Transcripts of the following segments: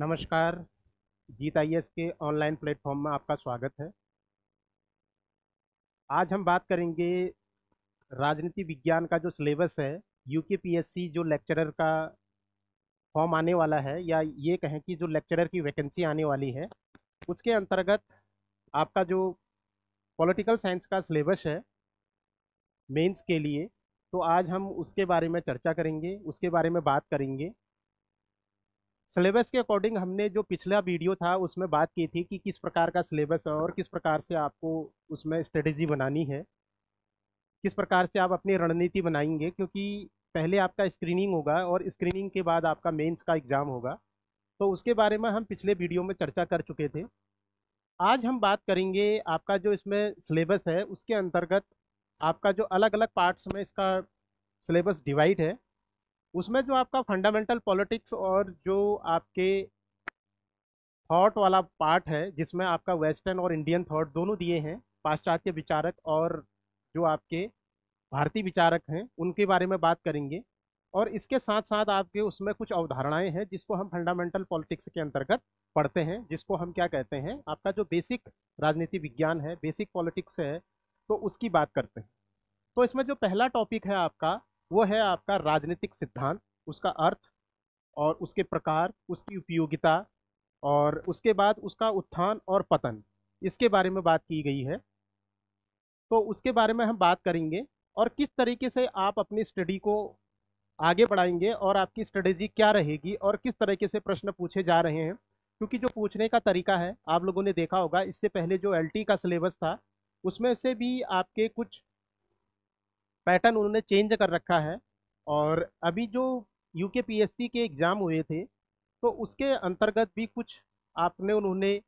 नमस्कार जीत आई के online platform में आपका स्वागत है आज हम बात करेंगे राजनीति विज्ञान का जो सिलेबस है यूके पीएससी जो लेक्चरर का फॉर्म आने वाला है या ये कहें कि जो लेक्चरर की वैकेंसी आने वाली है उसके अंतर्गत आपका जो पॉलिटिकल साइंस का सिलेबस है मेंस के लिए तो आज हम उसके बारे में चर्चा करेंगे उसके बारे में बात करेंगे सिलेबस के अकॉर्डिंग हमने जो पिछला वीडियो था उसमें बात की थी कि किस प्रकार का सिलेबस है और किस प्रकार से आपको उसमें स्ट्रेटजी बनानी है किस प्रकार से आप अपनी रणनीति बनाएंगे क्योंकि पहले आपका स्क्रीनिंग होगा और स्क्रीनिंग के बाद आपका मेंस का एग्ज़ाम होगा तो उसके बारे में हम पिछले वीडियो में चर्चा कर चुके थे आज हम बात करेंगे आपका जो इसमें सिलेबस है उसके अंतर्गत आपका जो अलग अलग पार्ट्स में इसका सिलेबस डिवाइड है उसमें जो आपका फंडामेंटल पॉलिटिक्स और जो आपके थॉट वाला पार्ट है जिसमें आपका वेस्टर्न और इंडियन थॉट दोनों दिए हैं पाश्चात्य विचारक और जो आपके भारतीय विचारक हैं उनके बारे में बात करेंगे और इसके साथ साथ आपके उसमें कुछ अवधारणाएं हैं जिसको हम फंडामेंटल पॉलिटिक्स के अंतर्गत पढ़ते हैं जिसको हम क्या कहते हैं आपका जो बेसिक राजनीति विज्ञान है बेसिक पॉलिटिक्स है तो उसकी बात करते हैं तो इसमें जो पहला टॉपिक है आपका वो है आपका राजनीतिक सिद्धांत उसका अर्थ और उसके प्रकार उसकी उपयोगिता और उसके बाद उसका उत्थान और पतन इसके बारे में बात की गई है तो उसके बारे में हम बात करेंगे और किस तरीके से आप अपनी स्टडी को आगे बढ़ाएंगे और आपकी स्ट्रेटेजी क्या रहेगी और किस तरीके से प्रश्न पूछे जा रहे हैं क्योंकि जो पूछने का तरीका है आप लोगों ने देखा होगा इससे पहले जो एलटी का सिलेबस था उसमें से भी आपके कुछ पैटर्न उन्होंने चेंज कर रखा है और अभी जो यू के पी एस सी के एग्ज़ाम हुए थे तो उसके अंतर्गत भी कुछ आपने उन्होंने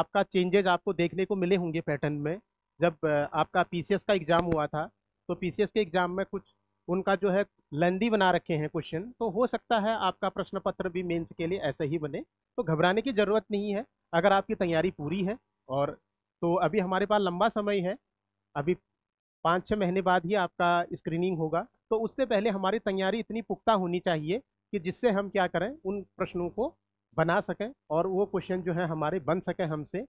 आपका चेंजेज आपको देखने को मिले होंगे पैटर्न में जब आपका पी सी एस का एग्ज़ाम हुआ था तो पी सी एस के एग्ज़ाम में कुछ उनका जो है लेंदी बना रखे हैं क्वेश्चन तो हो सकता है आपका प्रश्न पत्र भी मेंस के लिए ऐसे ही बने तो घबराने की ज़रूरत नहीं है अगर आपकी तैयारी पूरी है और तो अभी हमारे पास लंबा समय है अभी पाँच छः महीने बाद ही आपका स्क्रीनिंग होगा तो उससे पहले हमारी तैयारी इतनी पुख्ता होनी चाहिए कि जिससे हम क्या करें उन प्रश्नों को बना सकें और वो क्वेश्चन जो है हमारे बन सकें हमसे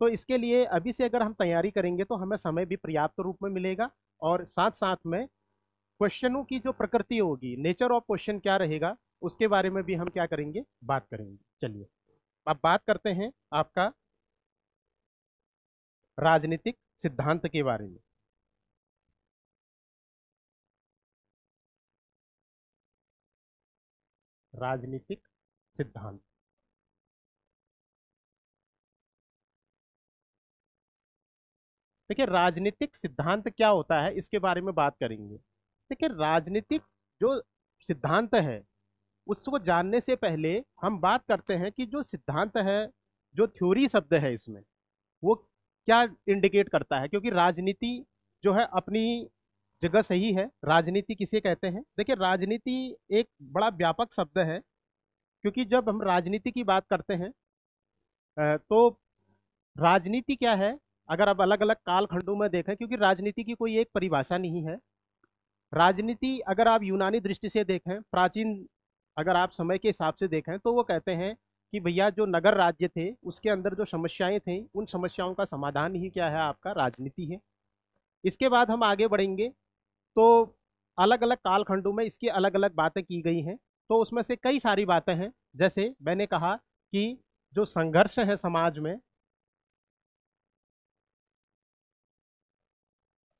तो इसके लिए अभी से अगर हम तैयारी करेंगे तो हमें समय भी पर्याप्त रूप में मिलेगा और साथ साथ में क्वेश्चनों की जो प्रकृति होगी नेचर ऑफ क्वेश्चन क्या रहेगा उसके बारे में भी हम क्या करेंगे बात करेंगे चलिए अब बात करते हैं आपका राजनीतिक सिद्धांत के बारे में राजनीतिक सिद्धांत देखिए राजनीतिक सिद्धांत क्या होता है इसके बारे में बात करेंगे देखिए राजनीतिक जो सिद्धांत है उसको जानने से पहले हम बात करते हैं कि जो सिद्धांत है जो थ्योरी शब्द है इसमें वो क्या इंडिकेट करता है क्योंकि राजनीति जो है अपनी जगह सही है राजनीति किसे कहते हैं देखिए राजनीति एक बड़ा व्यापक शब्द है क्योंकि जब हम राजनीति की बात करते हैं तो राजनीति क्या है अगर आप अलग अलग कालखंडों में देखें क्योंकि राजनीति की कोई एक परिभाषा नहीं है राजनीति अगर आप यूनानी दृष्टि से देखें प्राचीन अगर आप समय के हिसाब से देखें तो वो कहते हैं कि भैया जो नगर राज्य थे उसके अंदर जो समस्याएं थीं उन समस्याओं का समाधान ही क्या है आपका राजनीति है इसके बाद हम आगे बढ़ेंगे तो अलग अलग कालखंडों में इसकी अलग अलग बातें की गई हैं तो उसमें से कई सारी बातें हैं जैसे मैंने कहा कि जो संघर्ष है समाज में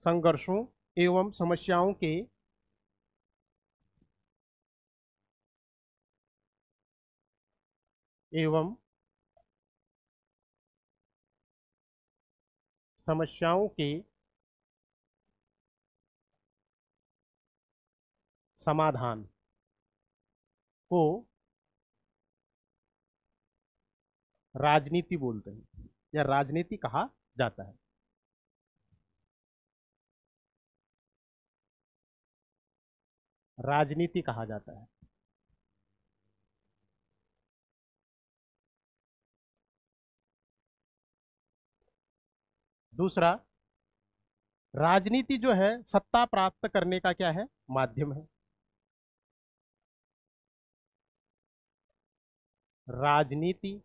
संघर्षों एवं समस्याओं के एवं समस्याओं के समाधान को राजनीति बोलते हैं या राजनीति कहा जाता है राजनीति कहा जाता है दूसरा राजनीति जो है सत्ता प्राप्त करने का क्या है माध्यम है राजनीति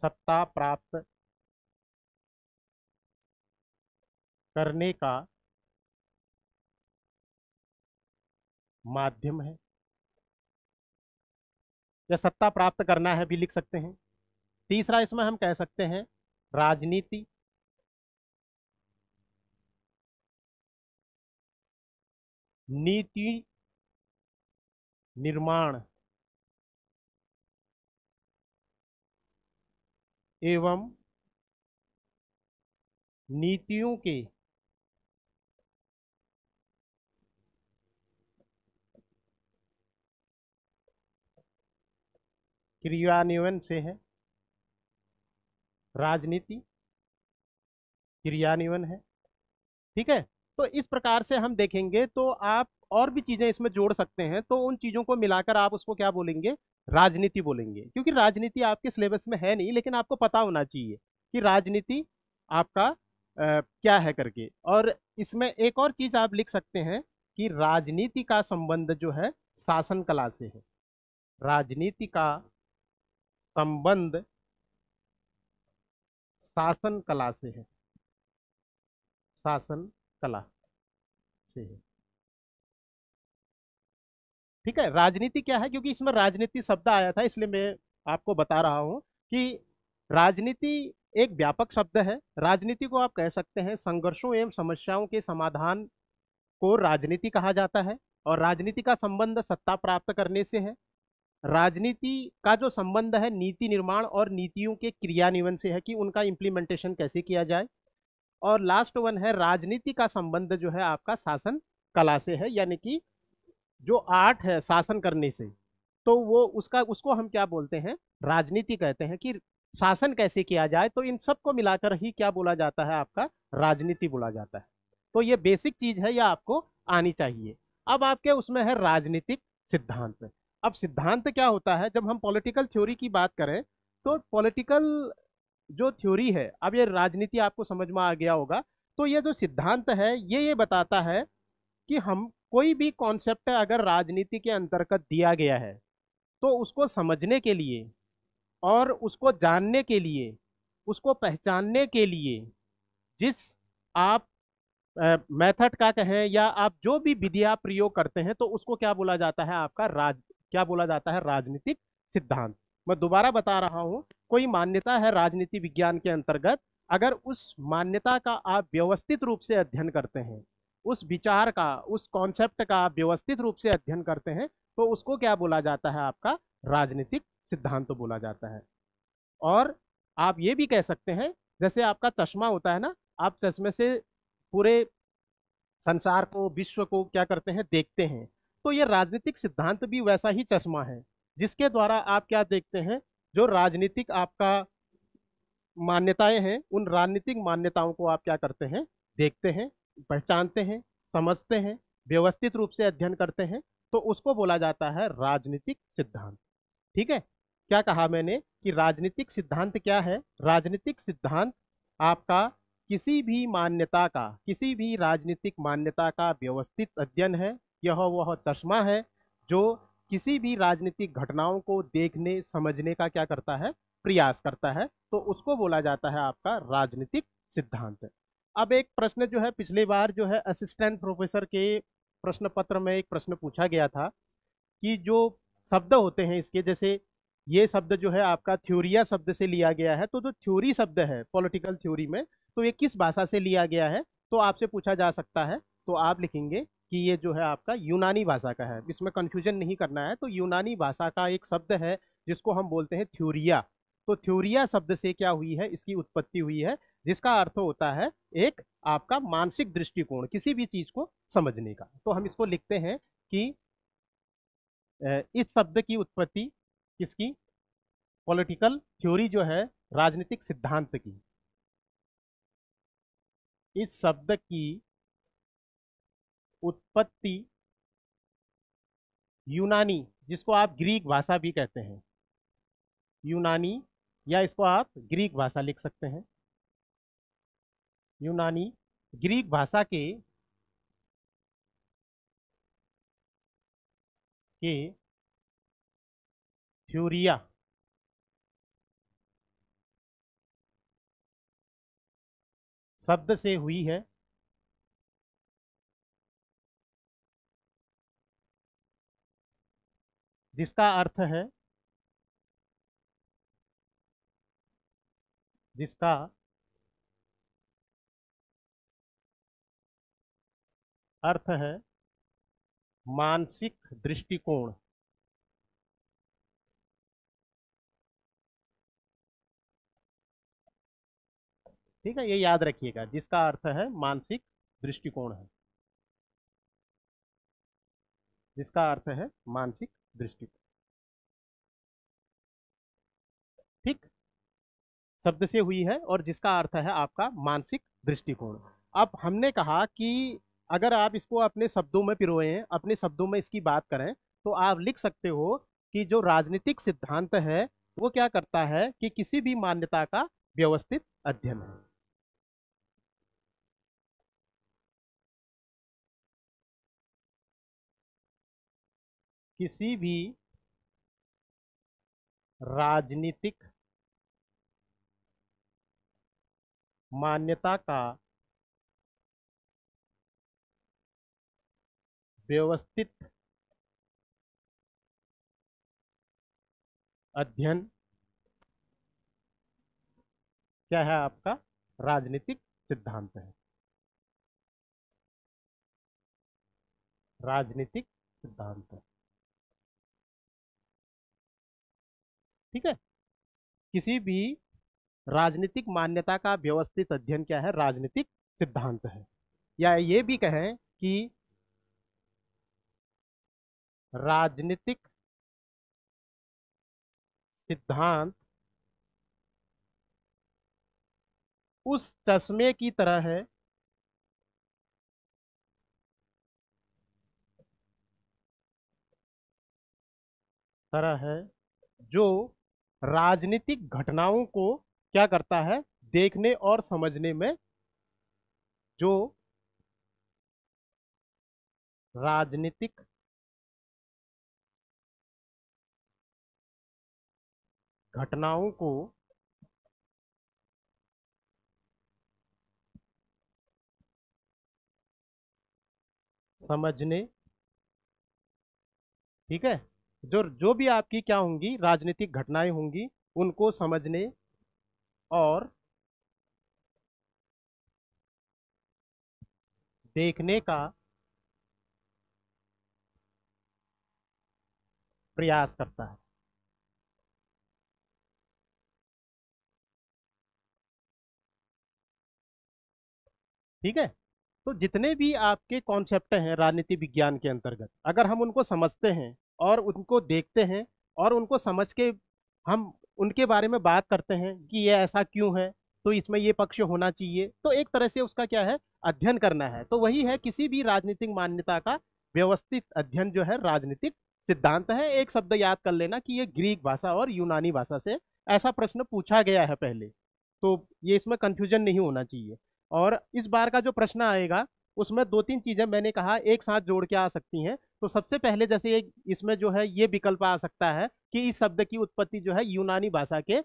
सत्ता प्राप्त करने का माध्यम है या सत्ता प्राप्त करना है भी लिख सकते हैं तीसरा इसमें हम कह सकते हैं राजनीति नीति निर्माण एवं नीतियों के क्रियान्वयन से है राजनीति क्रियान्वयन है ठीक है तो इस प्रकार से हम देखेंगे तो आप और भी चीज़ें इसमें जोड़ सकते हैं तो उन चीज़ों को मिलाकर आप उसको क्या बोलेंगे राजनीति बोलेंगे क्योंकि राजनीति आपके सिलेबस में है नहीं लेकिन आपको पता होना चाहिए कि राजनीति आपका आ, क्या है करके और इसमें एक और चीज़ आप लिख सकते हैं कि राजनीति का संबंध जो है शासन कला से है राजनीति का संबंध शासन कला से है शासन कला से है ठीक है राजनीति क्या है क्योंकि इसमें राजनीति शब्द आया था इसलिए मैं आपको बता रहा हूँ कि राजनीति एक व्यापक शब्द है राजनीति को आप कह सकते हैं संघर्षों एवं समस्याओं के समाधान को राजनीति कहा जाता है और राजनीति का संबंध सत्ता प्राप्त करने से है राजनीति का जो संबंध है नीति निर्माण और नीतियों के क्रियान्वयन से है कि उनका इम्प्लीमेंटेशन कैसे किया जाए और लास्ट वन है राजनीति का संबंध जो है आपका शासन कला से है यानी कि जो आर्ट है शासन करने से तो वो उसका उसको हम क्या बोलते हैं राजनीति कहते हैं कि शासन कैसे किया जाए तो इन सब को मिलाकर ही क्या बोला जाता है आपका राजनीति बोला जाता है तो ये बेसिक चीज है यह आपको आनी चाहिए अब आपके उसमें है राजनीतिक सिद्धांत अब सिद्धांत क्या होता है जब हम पॉलिटिकल थ्योरी की बात करें तो पॉलिटिकल जो थ्योरी है अब ये राजनीति आपको समझ में आ गया होगा तो ये जो सिद्धांत है ये ये बताता है कि हम कोई भी कॉन्सेप्ट अगर राजनीति के अंतर्गत दिया गया है तो उसको समझने के लिए और उसको जानने के लिए उसको पहचानने के लिए जिस आप मेथड का कहें या आप जो भी विधिया प्रयोग करते हैं तो उसको क्या बोला जाता है आपका राज क्या बोला जाता है राजनीतिक सिद्धांत मैं दोबारा बता रहा हूँ कोई मान्यता है राजनीति विज्ञान के अंतर्गत अगर उस मान्यता का आप व्यवस्थित रूप से अध्ययन करते हैं उस विचार का उस कॉन्सेप्ट का व्यवस्थित रूप से अध्ययन करते हैं तो उसको क्या बोला जाता है आपका राजनीतिक सिद्धांत तो बोला जाता है और आप ये भी कह सकते हैं जैसे आपका चश्मा होता है ना आप चश्मे से पूरे संसार को विश्व को क्या करते हैं देखते हैं तो ये राजनीतिक सिद्धांत भी वैसा ही चश्मा है जिसके द्वारा आप क्या देखते हैं जो राजनीतिक आपका मान्यताएं हैं उन राजनीतिक मान्यताओं को आप क्या करते हैं देखते हैं पहचानते हैं समझते हैं व्यवस्थित रूप से अध्ययन करते हैं तो उसको बोला जाता है राजनीतिक सिद्धांत ठीक है क्या कहा मैंने कि राजनीतिक सिद्धांत क्या है राजनीतिक सिद्धांत आपका किसी भी मान्यता का किसी भी राजनीतिक मान्यता का व्यवस्थित अध्ययन है यह वह चश्मा है जो किसी भी राजनीतिक घटनाओं को देखने समझने का क्या करता है प्रयास करता है तो उसको बोला जाता है आपका राजनीतिक सिद्धांत अब एक प्रश्न जो है पिछली बार जो है असिस्टेंट प्रोफेसर के प्रश्न पत्र में एक प्रश्न पूछा गया था कि जो शब्द होते हैं इसके जैसे ये शब्द जो है आपका थ्योरिया शब्द से लिया गया है तो जो थ्योरी शब्द है पॉलिटिकल थ्योरी में तो ये किस भाषा से लिया गया है तो आपसे पूछा जा सकता है तो आप लिखेंगे कि ये जो है आपका यूनानी भाषा का है इसमें कन्फ्यूजन नहीं करना है तो यूनानी भाषा का एक शब्द है जिसको हम बोलते हैं थ्योरिया तो थ्योरिया शब्द से क्या हुई है इसकी उत्पत्ति हुई है जिसका अर्थ होता है एक आपका मानसिक दृष्टिकोण किसी भी चीज को समझने का तो हम इसको लिखते हैं कि इस शब्द की उत्पत्ति किसकी पॉलिटिकल थ्योरी जो है राजनीतिक सिद्धांत की इस शब्द की उत्पत्ति यूनानी जिसको आप ग्रीक भाषा भी कहते हैं यूनानी या इसको आप ग्रीक भाषा लिख सकते हैं यूनानी ग्रीक भाषा के के थ्यूरिया शब्द से हुई है जिसका अर्थ है जिसका अर्थ है मानसिक दृष्टिकोण ठीक है ये याद रखिएगा जिसका अर्थ है मानसिक दृष्टिकोण है जिसका अर्थ है मानसिक दृष्टिकोण ठीक शब्द से हुई है और जिसका अर्थ है आपका मानसिक दृष्टिकोण अब हमने कहा कि अगर आप इसको अपने शब्दों में पिरोएं अपने शब्दों में इसकी बात करें तो आप लिख सकते हो कि जो राजनीतिक सिद्धांत है वो क्या करता है कि किसी भी मान्यता का व्यवस्थित अध्ययन है किसी भी राजनीतिक मान्यता का व्यवस्थित अध्ययन क्या है आपका राजनीतिक सिद्धांत है राजनीतिक सिद्धांत है ठीक है किसी भी राजनीतिक मान्यता का व्यवस्थित अध्ययन क्या है राजनीतिक सिद्धांत है या ये भी कहें कि राजनीतिक सिद्धांत उस चश्मे की तरह है तरह है जो राजनीतिक घटनाओं को क्या करता है देखने और समझने में जो राजनीतिक घटनाओं को समझने ठीक है जो जो भी आपकी क्या होंगी राजनीतिक घटनाएं होंगी उनको समझने और देखने का प्रयास करता है ठीक है तो जितने भी आपके कॉन्सेप्ट हैं राजनीति विज्ञान के अंतर्गत अगर हम उनको समझते हैं और उनको देखते हैं और उनको समझ के हम उनके बारे में बात करते हैं कि ये ऐसा क्यों है तो इसमें ये पक्ष होना चाहिए तो एक तरह से उसका क्या है अध्ययन करना है तो वही है किसी भी राजनीतिक मान्यता का व्यवस्थित अध्ययन जो है राजनीतिक सिद्धांत है एक शब्द याद कर लेना कि ये ग्रीक भाषा और यूनानी भाषा से ऐसा प्रश्न पूछा गया है पहले तो ये इसमें कन्फ्यूजन नहीं होना चाहिए और इस बार का जो प्रश्न आएगा उसमें दो तीन चीज़ें मैंने कहा एक साथ जोड़ के आ सकती हैं तो सबसे पहले जैसे एक इसमें जो है ये विकल्प आ सकता है कि इस शब्द की उत्पत्ति जो है यूनानी भाषा के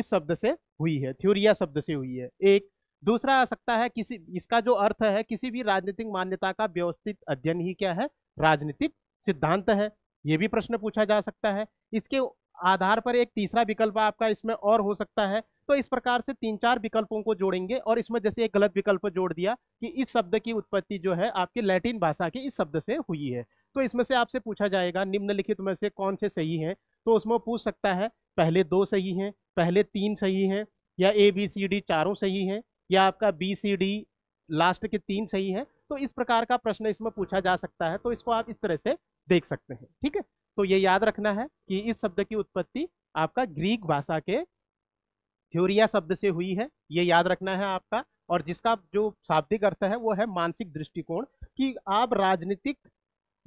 इस शब्द से हुई है थ्योरिया शब्द से हुई है एक दूसरा आ सकता है किसी इसका जो अर्थ है किसी भी राजनीतिक मान्यता का व्यवस्थित अध्ययन ही क्या है राजनीतिक सिद्धांत है ये भी प्रश्न पूछा जा सकता है इसके आधार पर एक तीसरा विकल्प आपका इसमें और हो सकता है तो इस प्रकार से तीन चार विकल्पों को जोड़ेंगे और इसमें जैसे एक गलत विकल्प जोड़ दिया कि इस शब्द की उत्पत्ति जो है आपकी लैटिन भाषा के इस शब्द से हुई है तो इसमें से आपसे पूछा जाएगा निम्नलिखित में से कौन से सही हैं तो उसमें पूछ सकता है पहले दो सही हैं पहले तीन सही हैं या ए बी सी डी चारों सही हैं या आपका बी सी डी लास्ट के तीन सही है तो इस प्रकार का प्रश्न इसमें पूछा जा सकता है तो इसको आप इस तरह से देख सकते हैं ठीक है तो ये याद रखना है कि इस शब्द की उत्पत्ति आपका ग्रीक भाषा के थ्योरिया शब्द से हुई है ये याद रखना है आपका और जिसका जो शाब्दिक अर्थ है वो है मानसिक दृष्टिकोण कि आप राजनीतिक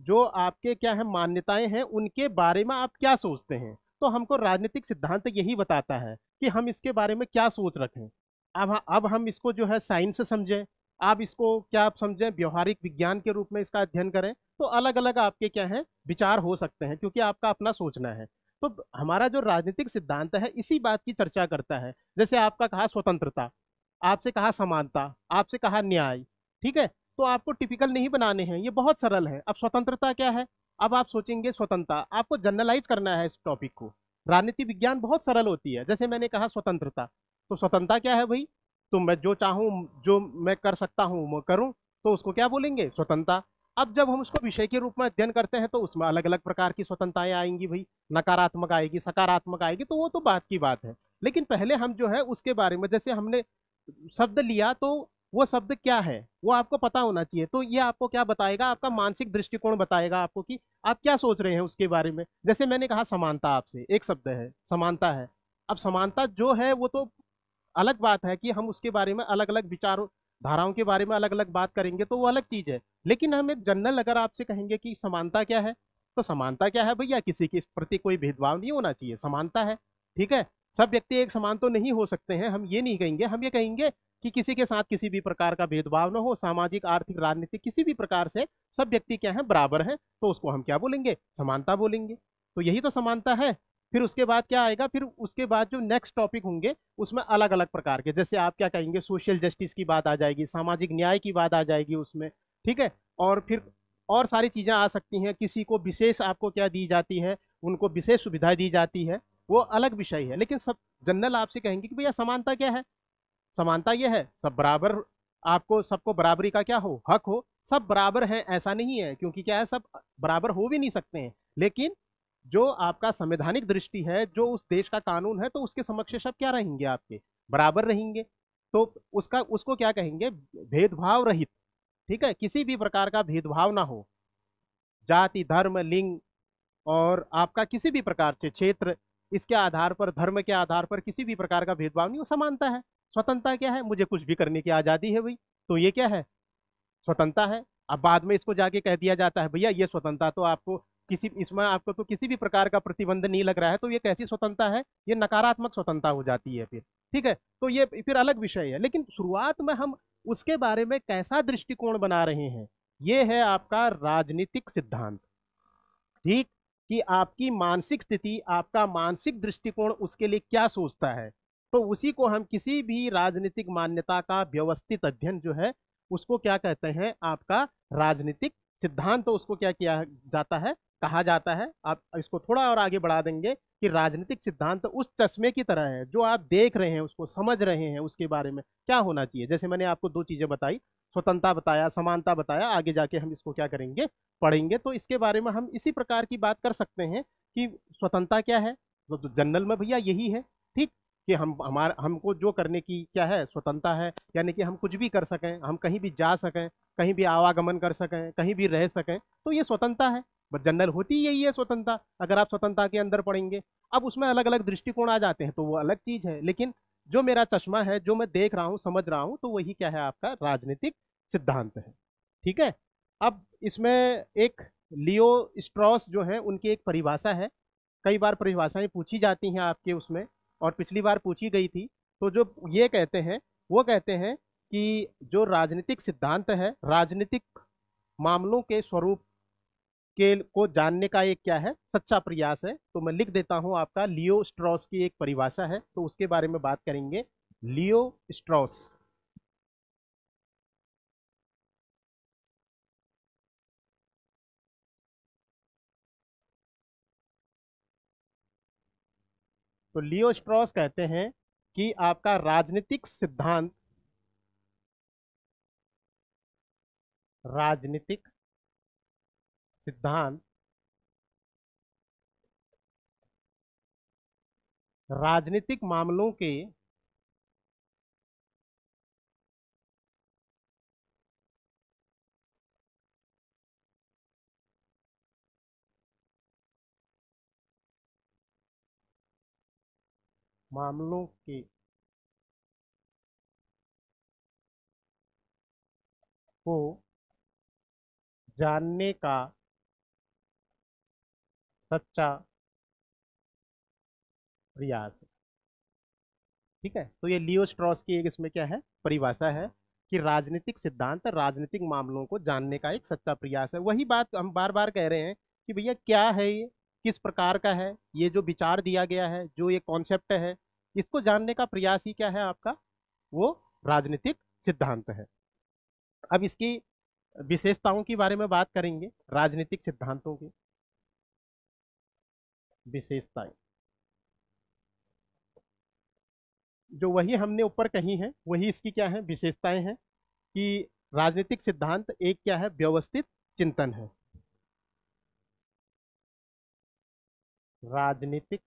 जो आपके क्या है मान्यताएं हैं उनके बारे में आप क्या सोचते हैं तो हमको राजनीतिक सिद्धांत यही बताता है कि हम इसके बारे में क्या सोच रखें अब अब हम इसको जो है साइंस से समझें आप इसको क्या आप समझें व्यवहारिक विज्ञान के रूप में इसका अध्ययन करें तो अलग अलग आपके क्या हैं विचार हो सकते हैं क्योंकि आपका अपना सोचना है तो हमारा जो राजनीतिक सिद्धांत है इसी बात की चर्चा करता है जैसे आपका कहा स्वतंत्रता आपसे कहा समानता आपसे कहा न्याय ठीक है तो आपको टिपिकल नहीं बनाने हैं ये बहुत सरल है अब स्वतंत्रता क्या है अब आप सोचेंगे स्वतंत्रता आपको जर्नलाइज करना है इस टॉपिक को राजनीति विज्ञान बहुत सरल होती है जैसे मैंने कहा स्वतंत्रता तो स्वतंत्रता क्या है भाई तो मैं जो चाहूँ जो मैं कर सकता हूँ वो करूँ तो उसको क्या बोलेंगे स्वतंत्रता अब जब हम उसको विषय के रूप में अध्ययन करते हैं तो उसमें अलग अलग प्रकार की स्वतंत्रताएं आएंगी भाई नकारात्मक आएगी सकारात्मक आएगी तो वो तो बात की बात है लेकिन पहले हम जो है उसके बारे में जैसे हमने शब्द लिया तो वो शब्द क्या है वो आपको पता होना चाहिए तो ये आपको क्या बताएगा आपका मानसिक दृष्टिकोण बताएगा आपको कि आप क्या सोच रहे हैं उसके बारे में जैसे मैंने कहा समानता आपसे एक शब्द है समानता है अब समानता जो है वो तो अलग बात है कि हम उसके बारे में अलग अलग विचारों धाराओं के बारे में अलग अलग बात करेंगे तो वो अलग चीज़ है लेकिन हम एक जनरल अगर आपसे कहेंगे कि समानता क्या है तो समानता क्या है भैया किसी के प्रति कोई भेदभाव नहीं होना चाहिए समानता है ठीक है सब व्यक्ति एक समान तो नहीं हो सकते हैं हम ये नहीं कहेंगे हम ये कहेंगे कि किसी के साथ किसी भी प्रकार का भेदभाव न हो सामाजिक आर्थिक राजनीतिक किसी भी प्रकार से सब व्यक्ति क्या है बराबर है तो उसको हम क्या बोलेंगे समानता बोलेंगे तो यही तो समानता है फिर उसके बाद क्या आएगा फिर उसके बाद जो नेक्स्ट टॉपिक होंगे उसमें अलग अलग प्रकार के जैसे आप क्या कहेंगे सोशल जस्टिस की बात आ जाएगी सामाजिक न्याय की बात आ जाएगी उसमें ठीक है और फिर और सारी चीज़ें आ सकती हैं किसी को विशेष आपको क्या दी जाती है उनको विशेष सुविधाएं दी जाती है वो अलग विषय है लेकिन सब जनरल आपसे कहेंगे कि भैया समानता क्या है समानता यह है सब बराबर आपको सबको बराबरी का क्या हो हक हो सब बराबर हैं ऐसा नहीं है क्योंकि क्या है सब बराबर हो भी नहीं सकते हैं लेकिन जो आपका संवैधानिक दृष्टि है जो उस देश का कानून है तो उसके समक्ष सब क्या रहेंगे आपके बराबर रहेंगे तो उसका उसको क्या कहेंगे भेदभाव रहित ठीक है किसी भी प्रकार का भेदभाव ना हो जाति धर्म लिंग और आपका किसी भी प्रकार से क्षेत्र इसके आधार पर धर्म के आधार पर किसी भी प्रकार का भेदभाव नहीं हो समानता है स्वतंत्रता क्या है मुझे कुछ भी करने की आज़ादी है भाई तो ये क्या है स्वतंत्रता है अब बाद में इसको जाके कह दिया जाता है भैया ये स्वतंत्रता तो आपको किसी इसमें आपको तो किसी भी प्रकार का प्रतिबंध नहीं लग रहा है तो ये कैसी स्वतंत्रता है ये नकारात्मक स्वतंत्रता हो जाती है फिर ठीक है तो ये फिर अलग विषय है लेकिन शुरुआत में हम उसके बारे में कैसा दृष्टिकोण बना रहे हैं ये है आपका राजनीतिक सिद्धांत ठीक कि आपकी मानसिक स्थिति आपका मानसिक दृष्टिकोण उसके लिए क्या सोचता है तो उसी को हम किसी भी राजनीतिक मान्यता का व्यवस्थित अध्ययन जो है उसको क्या कहते हैं आपका राजनीतिक सिद्धांत तो उसको क्या किया जाता है कहा जाता है आप इसको थोड़ा और आगे बढ़ा देंगे कि राजनीतिक सिद्धांत तो उस चश्मे की तरह है जो आप देख रहे हैं उसको समझ रहे हैं उसके बारे में क्या होना चाहिए जैसे मैंने आपको दो चीज़ें बताई स्वतंत्रता बताया समानता बताया आगे जाके हम इसको क्या करेंगे पढ़ेंगे तो इसके बारे में हम इसी प्रकार की बात कर सकते हैं कि स्वतंत्रता क्या है तो, तो जनरल में भैया यही है ठीक कि हम हमारा हमको जो करने की क्या है स्वतंत्रता है यानी कि हम कुछ भी कर सकें हम कहीं भी जा सकें कहीं भी आवागमन कर सकें कहीं भी रह सकें तो ये स्वतंत्रता है बट जनरल होती यही है स्वतंत्रता अगर आप स्वतंत्रता के अंदर पढ़ेंगे अब उसमें अलग अलग दृष्टिकोण आ जाते हैं तो वो अलग चीज़ है लेकिन जो मेरा चश्मा है जो मैं देख रहा हूँ समझ रहा हूँ तो वही क्या है आपका राजनीतिक सिद्धांत है ठीक है अब इसमें एक लियो स्ट्रॉस जो है उनकी एक परिभाषा है कई बार परिभाषाएं पूछी जाती हैं आपके उसमें और पिछली बार पूछी गई थी तो जो ये कहते हैं वो कहते हैं कि जो राजनीतिक सिद्धांत है राजनीतिक मामलों के स्वरूप के को जानने का एक क्या है सच्चा प्रयास है तो मैं लिख देता हूं आपका लियो स्ट्रॉस की एक परिभाषा है तो उसके बारे में बात करेंगे लियो स्ट्रॉस तो लियो स्ट्रॉस कहते हैं कि आपका राजनीतिक सिद्धांत राजनीतिक सिद्धांत राजनीतिक मामलों के मामलों के को जानने का सच्चा प्रयास ठीक है तो ये लियो स्ट्रॉस की एक इसमें क्या है परिभाषा है कि राजनीतिक सिद्धांत राजनीतिक मामलों को जानने का एक सच्चा प्रयास है वही बात हम बार बार कह रहे हैं कि भैया क्या है ये किस प्रकार का है ये जो विचार दिया गया है जो ये कॉन्सेप्ट है इसको जानने का प्रयास ही क्या है आपका वो राजनीतिक सिद्धांत है अब इसकी विशेषताओं के बारे में बात करेंगे राजनीतिक सिद्धांतों की विशेषताएं जो वही हमने ऊपर कही है वही इसकी क्या है विशेषताएं हैं कि राजनीतिक सिद्धांत एक क्या है व्यवस्थित चिंतन है राजनीतिक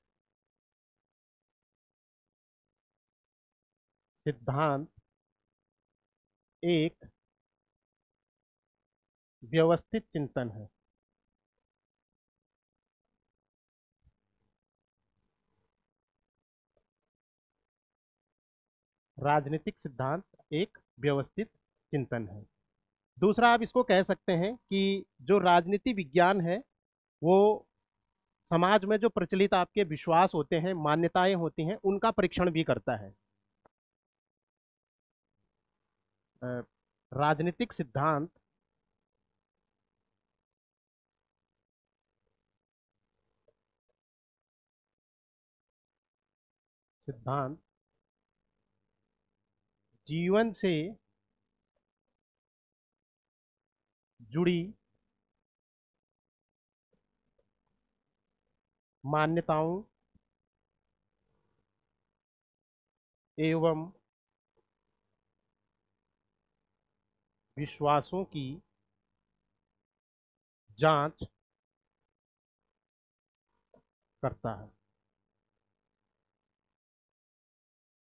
सिद्धांत एक व्यवस्थित चिंतन है राजनीतिक सिद्धांत एक व्यवस्थित चिंतन है दूसरा आप इसको कह सकते हैं कि जो राजनीति विज्ञान है वो समाज में जो प्रचलित आपके विश्वास होते हैं मान्यताएं होती हैं उनका परीक्षण भी करता है राजनीतिक सिद्धांत सिद्धांत जीवन से जुड़ी मान्यताओं एवं विश्वासों की जांच करता है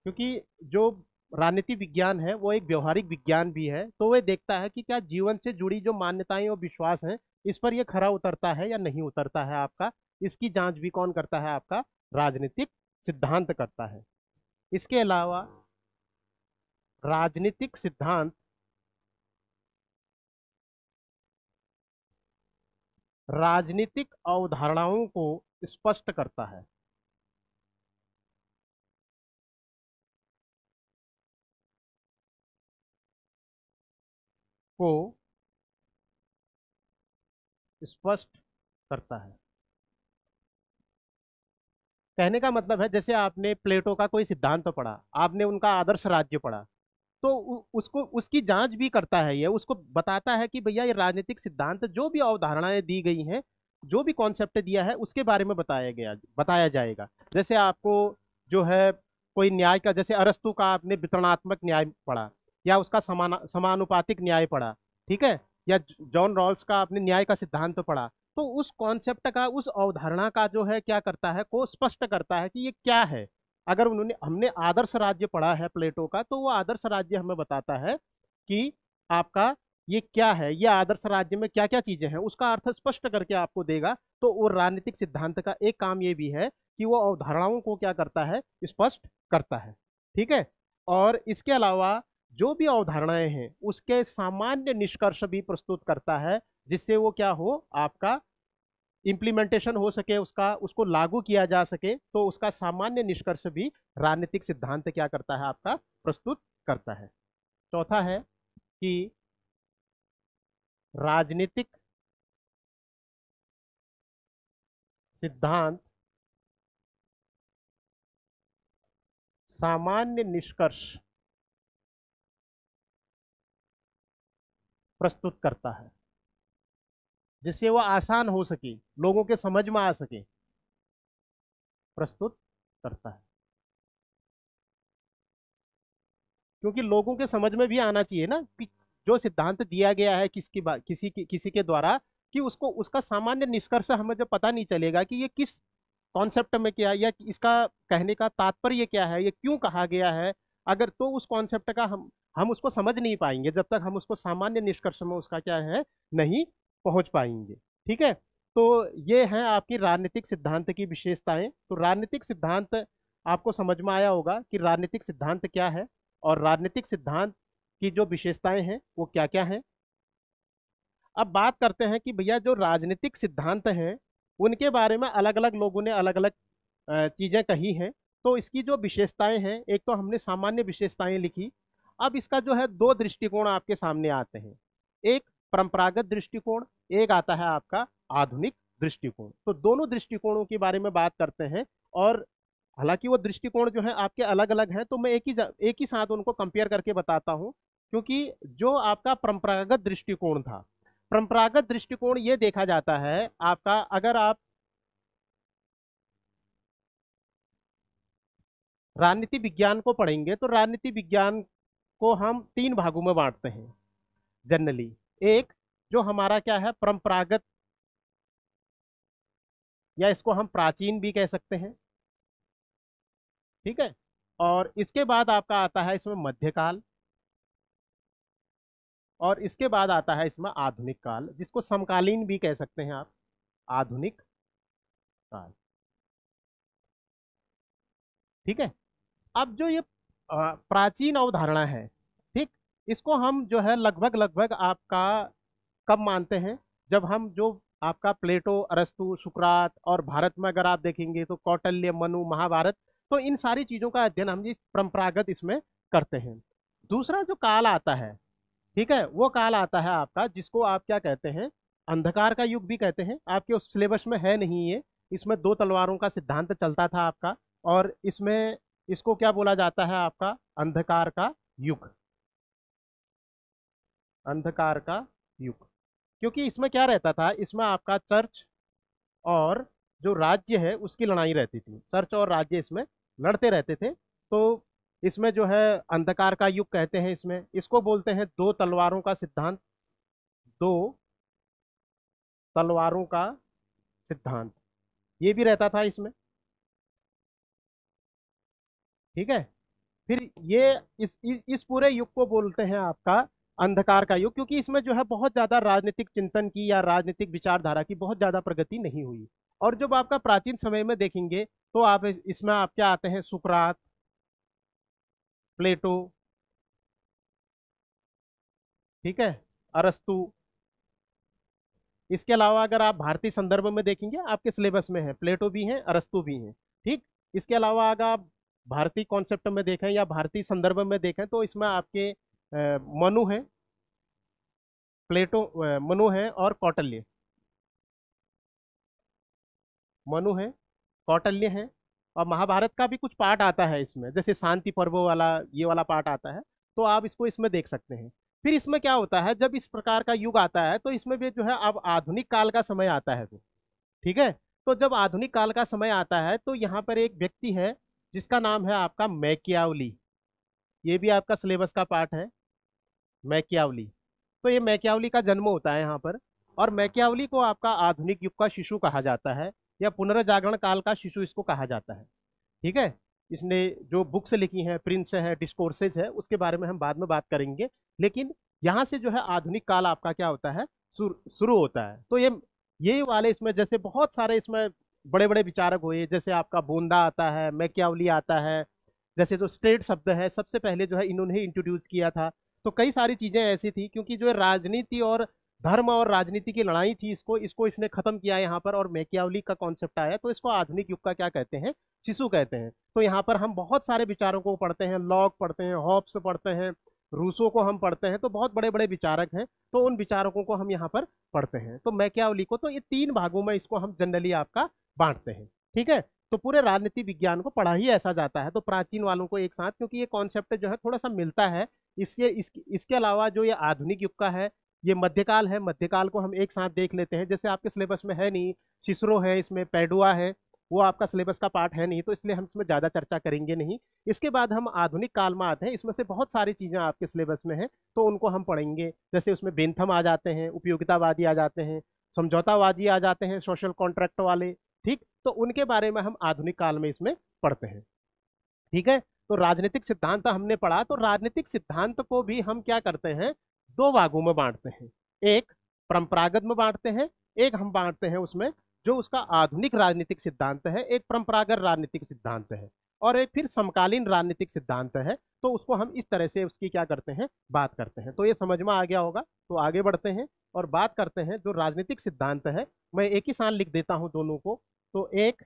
क्योंकि जो राजनीति विज्ञान है वो एक व्यवहारिक विज्ञान भी है तो वह देखता है कि क्या जीवन से जुड़ी जो मान्यताएं और विश्वास हैं इस पर यह खरा उतरता है या नहीं उतरता है आपका इसकी जांच भी कौन करता है आपका राजनीतिक सिद्धांत करता है इसके अलावा राजनीतिक सिद्धांत राजनीतिक अवधारणाओं को स्पष्ट करता है को स्पष्ट करता है कहने का मतलब है जैसे आपने प्लेटो का कोई सिद्धांत पढ़ा आपने उनका आदर्श राज्य पढ़ा तो उसको उसकी जांच भी करता है ये उसको बताता है कि भैया ये राजनीतिक सिद्धांत जो भी अवधारणाएं दी गई हैं जो भी कॉन्सेप्ट दिया है उसके बारे में बताया गया बताया जाएगा जैसे आपको जो है कोई न्याय का जैसे अरस्तु का आपने वितरणात्मक न्याय पढ़ा या उसका समान समानुपातिक न्याय पढ़ा ठीक है या जॉन रॉल्स का आपने न्याय का सिद्धांत तो पढ़ा तो उस कॉन्सेप्ट का उस अवधारणा का जो है क्या करता है को स्पष्ट करता है कि ये क्या है अगर उन्होंने हमने आदर्श राज्य पढ़ा है प्लेटो का तो वो आदर्श राज्य हमें बताता है कि आपका ये क्या है ये आदर्श राज्य में क्या क्या चीज़ें हैं उसका अर्थ स्पष्ट करके आपको देगा तो वो राजनीतिक सिद्धांत का एक काम ये भी है कि वो अवधारणाओं को क्या करता है स्पष्ट करता है ठीक है और इसके अलावा जो भी अवधारणाएं हैं उसके सामान्य निष्कर्ष भी प्रस्तुत करता है जिससे वो क्या हो आपका इम्प्लीमेंटेशन हो सके उसका उसको लागू किया जा सके तो उसका सामान्य निष्कर्ष भी राजनीतिक सिद्धांत क्या करता है आपका प्रस्तुत करता है चौथा है कि राजनीतिक सिद्धांत सामान्य निष्कर्ष प्रस्तुत करता है जिससे वह आसान हो सके लोगों के समझ में आ सके प्रस्तुत करता है क्योंकि लोगों के समझ में भी आना चाहिए ना कि जो सिद्धांत दिया गया है किसकी बात किसी के किसी के द्वारा कि उसको उसका सामान्य निष्कर्ष हमें जब पता नहीं चलेगा कि ये किस कॉन्सेप्ट में क्या या इसका कहने का तात्पर्य क्या है ये क्यों कहा गया है अगर तो उस कॉन्सेप्ट का हम हम उसको समझ नहीं पाएंगे जब तक हम उसको सामान्य निष्कर्ष में उसका क्या है नहीं पहुंच पाएंगे ठीक है तो ये हैं आपकी राजनीतिक सिद्धांत की विशेषताएं तो राजनीतिक सिद्धांत आपको समझ में आया होगा कि राजनीतिक सिद्धांत क्या है और राजनीतिक सिद्धांत की जो विशेषताएं हैं वो क्या क्या हैं अब बात करते हैं कि भैया जो राजनीतिक सिद्धांत हैं उनके बारे में अलग अलग लोगों ने अलग अलग चीज़ें कही हैं तो इसकी जो विशेषताएं हैं एक तो हमने सामान्य विशेषताएं लिखी अब इसका जो है दो दृष्टिकोण आपके सामने आते हैं एक परंपरागत दृष्टिकोण एक आता है आपका आधुनिक दृष्टिकोण तो दोनों दृष्टिकोणों के बारे में बात करते हैं और हालांकि वो दृष्टिकोण जो है आपके अलग अलग हैं तो मैं एक ही एक ही साथ उनको कंपेयर करके बताता हूँ क्योंकि जो आपका परंपरागत दृष्टिकोण था परंपरागत दृष्टिकोण ये देखा जाता है आपका अगर आप राजनीति विज्ञान को पढ़ेंगे तो राजनीति विज्ञान को हम तीन भागों में बांटते हैं जनरली एक जो हमारा क्या है परंपरागत या इसको हम प्राचीन भी कह सकते हैं ठीक है और इसके बाद आपका आता है इसमें मध्यकाल और इसके बाद आता है इसमें आधुनिक काल जिसको समकालीन भी कह सकते हैं आप आधुनिक काल ठीक है अब जो ये प्राचीन अवधारणा है ठीक इसको हम जो है लगभग लगभग आपका कब मानते हैं जब हम जो आपका प्लेटो अरस्तु सुकरात और भारत में अगर आप देखेंगे तो कौटल्य मनु महाभारत तो इन सारी चीज़ों का अध्ययन हम ये परंपरागत इसमें करते हैं दूसरा जो काल आता है ठीक है वो काल आता है आपका जिसको आप क्या कहते हैं अंधकार का युग भी कहते हैं आपके उस सिलेबस में है नहीं ये इसमें दो तलवारों का सिद्धांत चलता था आपका और इसमें इसको क्या बोला जाता है आपका अंधकार का युग अंधकार का युग क्योंकि इसमें क्या रहता था इसमें आपका चर्च और जो राज्य है उसकी लड़ाई रहती थी चर्च और राज्य इसमें लड़ते रहते थे तो इसमें जो है अंधकार का युग कहते हैं इसमें इसको बोलते हैं दो तलवारों का सिद्धांत दो तलवारों का सिद्धांत ये भी रहता था इसमें ठीक है फिर ये इस इस पूरे युग को बोलते हैं आपका अंधकार का युग क्योंकि इसमें जो है बहुत ज़्यादा राजनीतिक चिंतन की या राजनीतिक विचारधारा की बहुत ज़्यादा प्रगति नहीं हुई और जब आपका प्राचीन समय में देखेंगे तो आप इसमें आप क्या आते हैं सुकरात प्लेटो ठीक है अरस्तु इसके अलावा अगर आप भारतीय संदर्भ में देखेंगे आपके सिलेबस में है प्लेटो भी हैं अरस्तु भी हैं ठीक इसके अलावा अगर आप भारतीय कॉन्सेप्ट में देखें या भारतीय संदर्भ में देखें तो इसमें आपके मनु हैं प्लेटो मनु है और कौटल्य मनु है कौटल्य है और महाभारत का भी कुछ पार्ट आता है इसमें जैसे शांति पर्व वाला ये वाला पार्ट आता है तो आप इसको इसमें देख सकते हैं फिर इसमें क्या होता है जब इस प्रकार का युग आता है तो इसमें भी जो है अब आधुनिक काल का समय आता है फिर ठीक है तो जब आधुनिक काल का समय आता है तो यहाँ पर एक व्यक्ति है जिसका नाम है आपका मैकियावली ये भी आपका सिलेबस का पार्ट है मैकियावली तो ये मैकियावली का जन्म होता है यहाँ पर और मैकियावली को आपका आधुनिक युग का शिशु कहा जाता है या पुनर्जागरण काल का शिशु इसको कहा जाता है ठीक है इसने जो बुक्स लिखी हैं प्रिंस हैं डिस्कोर्सेज है उसके बारे में हम बाद में बात करेंगे लेकिन यहाँ से जो है आधुनिक काल आपका क्या होता है शुरू होता है तो ये ये वाले इसमें जैसे बहुत सारे इसमें बड़े बड़े विचारक हुए जैसे आपका बोंदा आता है मैक्यावली आता है जैसे जो स्टेट शब्द है सबसे पहले जो है इन्होंने इंट्रोड्यूस किया था तो कई सारी चीज़ें ऐसी थी क्योंकि जो राजनीति और धर्म और राजनीति की लड़ाई थी इसको इसको इसने खत्म किया यहाँ पर और मैकियावली का कॉन्सेप्ट आया तो इसको आधुनिक युग का क्या कहते हैं शिशु कहते हैं तो यहाँ पर हम बहुत सारे विचारों को पढ़ते हैं लॉक पढ़ते हैं हॉप्स पढ़ते हैं रूसों को हम पढ़ते हैं तो बहुत बड़े बड़े विचारक हैं तो उन विचारकों को हम यहाँ पर पढ़ते हैं तो मैकियावली को तो ये तीन भागों में इसको हम जनरली आपका बांटते हैं ठीक है तो पूरे राजनीति विज्ञान को पढ़ा ही ऐसा जाता है तो प्राचीन वालों को एक साथ क्योंकि ये कॉन्सेप्ट जो है थोड़ा सा मिलता है इसके इसके अलावा जो ये आधुनिक युग का है ये मध्यकाल है मध्यकाल को हम एक साथ देख लेते हैं जैसे आपके सिलेबस में है नहीं सिसरो है इसमें पेडुआ है वो आपका सिलेबस का पार्ट है नहीं तो इसलिए हम इसमें ज़्यादा चर्चा करेंगे नहीं इसके बाद हम आधुनिक काल में आते हैं इसमें से बहुत सारी चीज़ें आपके सिलेबस में हैं तो उनको हम पढ़ेंगे जैसे उसमें बेंथम आ जाते हैं उपयोगितावादी आ जाते हैं समझौतावादी आ जाते हैं सोशल कॉन्ट्रैक्ट वाले ठीक तो उनके बारे में हम आधुनिक काल में इसमें पढ़ते हैं ठीक है तो राजनीतिक सिद्धांत हमने पढ़ा तो राजनीतिक सिद्धांत को भी हम क्या करते हैं दो भागों में बांटते हैं एक परंपरागत में बांटते हैं एक हम बांटते हैं उसमें जो उसका आधुनिक राजनीतिक सिद्धांत है एक परंपरागत राजनीतिक सिद्धांत है और एक फिर समकालीन राजनीतिक सिद्धांत है तो उसको हम इस तरह से उसकी क्या करते हैं बात करते हैं तो ये समझ में आ गया होगा तो आगे बढ़ते हैं और बात करते हैं जो राजनीतिक सिद्धांत है मैं एक ही साल लिख देता हूँ दोनों को तो एक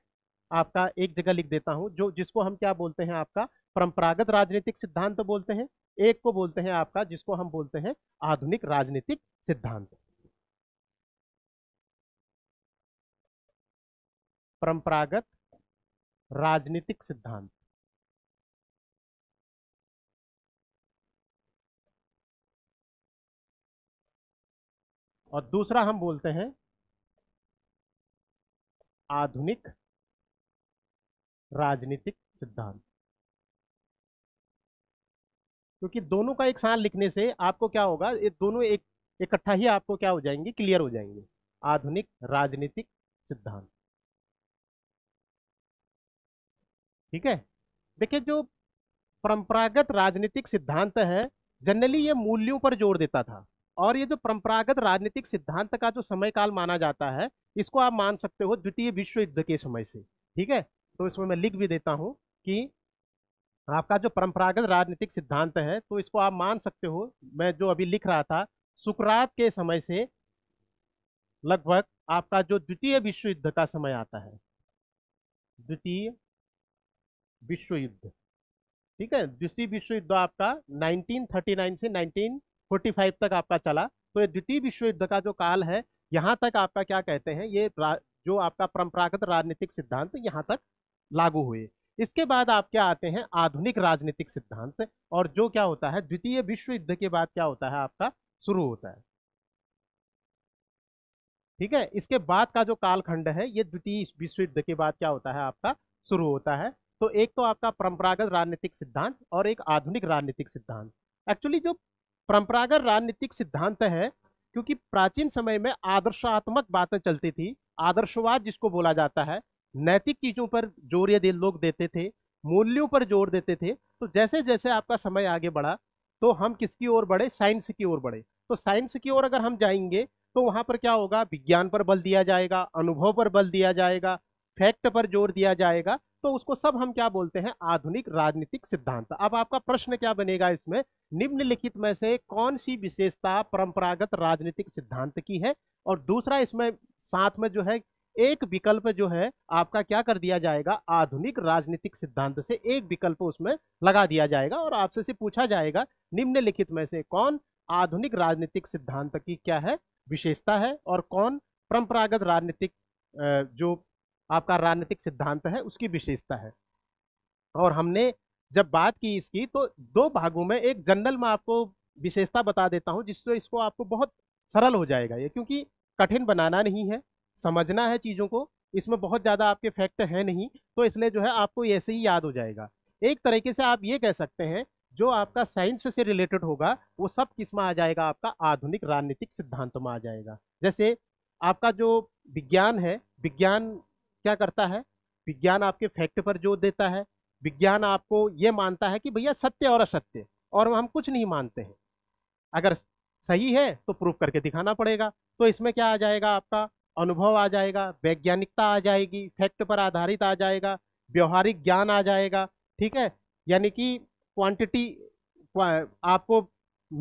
आपका एक जगह लिख देता हूँ जो जिसको हम क्या बोलते हैं आपका परंपरागत राजनीतिक सिद्धांत तो बोलते हैं एक को बोलते हैं आपका जिसको हम बोलते हैं आधुनिक राजनीतिक सिद्धांत परंपरागत राजनीतिक सिद्धांत और दूसरा हम बोलते हैं आधुनिक राजनीतिक सिद्धांत क्योंकि दोनों का एक साथ लिखने से आपको क्या होगा ये दोनों एक इकट्ठा ही आपको क्या हो जाएंगे क्लियर हो जाएंगे आधुनिक राजनीतिक सिद्धांत ठीक है देखिए जो परंपरागत राजनीतिक सिद्धांत है जनरली ये मूल्यों पर जोर देता था और ये जो परंपरागत राजनीतिक सिद्धांत का जो समय काल माना जाता है इसको आप मान सकते हो द्वितीय विश्व युद्ध के समय से ठीक है तो इसमें मैं लिख भी देता हूँ कि आपका जो परंपरागत राजनीतिक सिद्धांत है तो इसको आप मान सकते हो मैं जो अभी लिख रहा था सुकरात के समय से लगभग आपका जो द्वितीय विश्व युद्ध का समय आता है द्वितीय विश्व युद्ध ठीक है द्वितीय विश्व युद्ध आपका 1939 से फोर्टी फाइव तक आपका चला तो ये द्वितीय विश्व युद्ध का जो काल है यहाँ तक आपका क्या कहते हैं ये जो आपका परंपरागत राजनीतिक सिद्धांत यहाँ तक लागू हुए इसके बाद आप क्या आते हैं आधुनिक राजनीतिक सिद्धांत और जो क्या होता है द्वितीय विश्व युद्ध के बाद क्या होता है आपका शुरू होता है ठीक है इसके बाद का जो कालखंड है ये द्वितीय विश्व युद्ध के बाद क्या होता है आपका शुरू होता है तो एक तो आपका परंपरागत राजनीतिक सिद्धांत और एक आधुनिक राजनीतिक सिद्धांत एक्चुअली जो परंपरागत राजनीतिक सिद्धांत है क्योंकि प्राचीन समय में आदर्शात्मक बातें चलती थी आदर्शवाद जिसको बोला जाता है नैतिक चीज़ों पर जोर ये लोग देते थे मूल्यों पर जोर देते थे तो जैसे जैसे आपका समय आगे बढ़ा तो हम किसकी ओर बढ़े साइंस की ओर बढ़े तो साइंस की ओर अगर हम जाएंगे तो वहाँ पर क्या होगा विज्ञान पर बल दिया जाएगा अनुभव पर बल दिया जाएगा फैक्ट पर जोर दिया जाएगा तो उसको सब हम क्या बोलते हैं आधुनिक राजनीतिक सिद्धांत अब आपका प्रश्न क्या बनेगा इसमें निम्नलिखित में से कौन सी विशेषता परंपरागत राजनीतिक सिद्धांत की है और दूसरा इसमें साथ में जो है एक विकल्प जो है आपका क्या कर दिया जाएगा आधुनिक राजनीतिक सिद्धांत से एक विकल्प उसमें लगा दिया जाएगा और आपसे से पूछा जाएगा निम्नलिखित में से कौन आधुनिक राजनीतिक सिद्धांत की क्या है विशेषता है और कौन परंपरागत राजनीतिक जो आपका राजनीतिक सिद्धांत है उसकी विशेषता है और हमने जब बात की इसकी तो दो भागों में एक जनरल में आपको विशेषता बता देता हूँ जिससे इसको आपको बहुत सरल हो जाएगा ये क्योंकि कठिन बनाना नहीं है समझना है चीज़ों को इसमें बहुत ज़्यादा आपके फैक्ट हैं नहीं तो इसलिए जो है आपको ऐसे ही याद हो जाएगा एक तरीके से आप ये कह सकते हैं जो आपका साइंस से रिलेटेड होगा वो सब किस में आ जाएगा आपका आधुनिक राजनीतिक सिद्धांत में आ जाएगा जैसे आपका जो विज्ञान है विज्ञान क्या करता है विज्ञान आपके फैक्ट पर जोर देता है विज्ञान आपको ये मानता है कि भैया सत्य और असत्य और हम कुछ नहीं मानते हैं अगर सही है तो प्रूफ करके दिखाना पड़ेगा तो इसमें क्या आ जाएगा आपका अनुभव आ जाएगा वैज्ञानिकता आ जाएगी फैक्ट पर आधारित आ जाएगा व्यवहारिक ज्ञान आ जाएगा ठीक है यानी कि क्वांटिटी आपको